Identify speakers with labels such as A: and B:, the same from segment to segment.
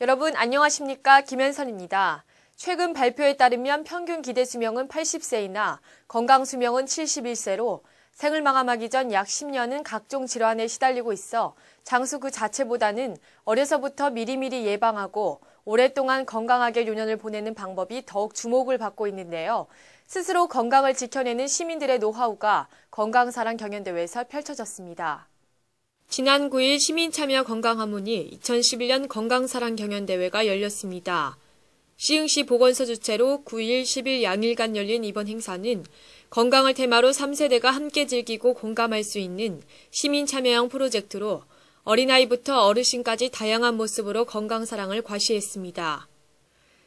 A: 여러분 안녕하십니까 김현선입니다. 최근 발표에 따르면 평균 기대 수명은 80세이나 건강 수명은 71세로 생을 마감하기 전 약 10년은 각종 질환에 시달리고 있어 장수 그 자체보다는 어려서부터 미리미리 예방하고 오랫동안 건강하게 노년을 보내는 방법이 더욱 주목을 받고 있는데요. 스스로 건강을 지켜내는 시민들의 노하우가 건강사랑 경연대회에서 펼쳐졌습니다. 지난 9일 시민참여 건강하모니 2011년 건강사랑 경연대회가 열렸습니다. 시흥시 보건소 주최로 9일 10일 양일간 열린 이번 행사는 건강을 테마로 3세대가 함께 즐기고 공감할 수 있는 시민참여형 프로젝트로 어린아이부터 어르신까지 다양한 모습으로 건강사랑을 과시했습니다.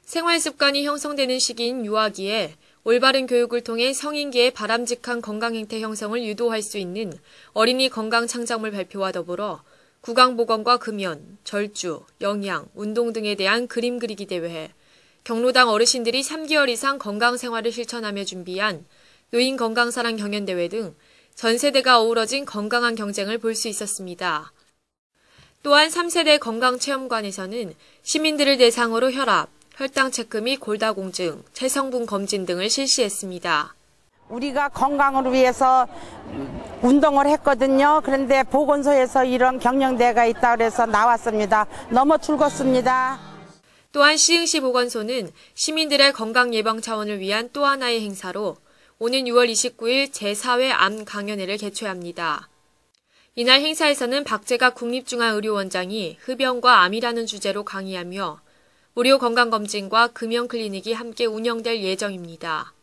A: 생활습관이 형성되는 시기인 유아기에 올바른 교육을 통해 성인기에 바람직한 건강행태 형성을 유도할 수 있는 어린이 건강 창작물 발표와 더불어 구강보건과 금연, 절주, 영양, 운동 등에 대한 그림 그리기 대회 경로당 어르신들이 3개월 이상 건강생활을 실천하며 준비한 노인 건강사랑 경연대회 등 전 세대가 어우러진 건강한 경쟁을 볼 수 있었습니다. 또한 3세대 건강체험관에서는 시민들을 대상으로 혈압, 혈당 체크 및 골다공증, 체성분 검진 등을 실시했습니다.
B: 우리가 건강을 위해서 운동을 했거든요. 그런데 보건소에서 이런 경영대가 있다 그래서 나왔습니다. 너무 즐겁습니다.
A: 또한 시흥시 보건소는 시민들의 건강 예방 차원을 위한 또 하나의 행사로 오는 6월 29일 제4회 암 강연회를 개최합니다. 이날 행사에서는 박재가 국립중앙의료원장이 흡연과 암이라는 주제로 강의하며 무료 건강검진과 금연클리닉이 함께 운영될 예정입니다.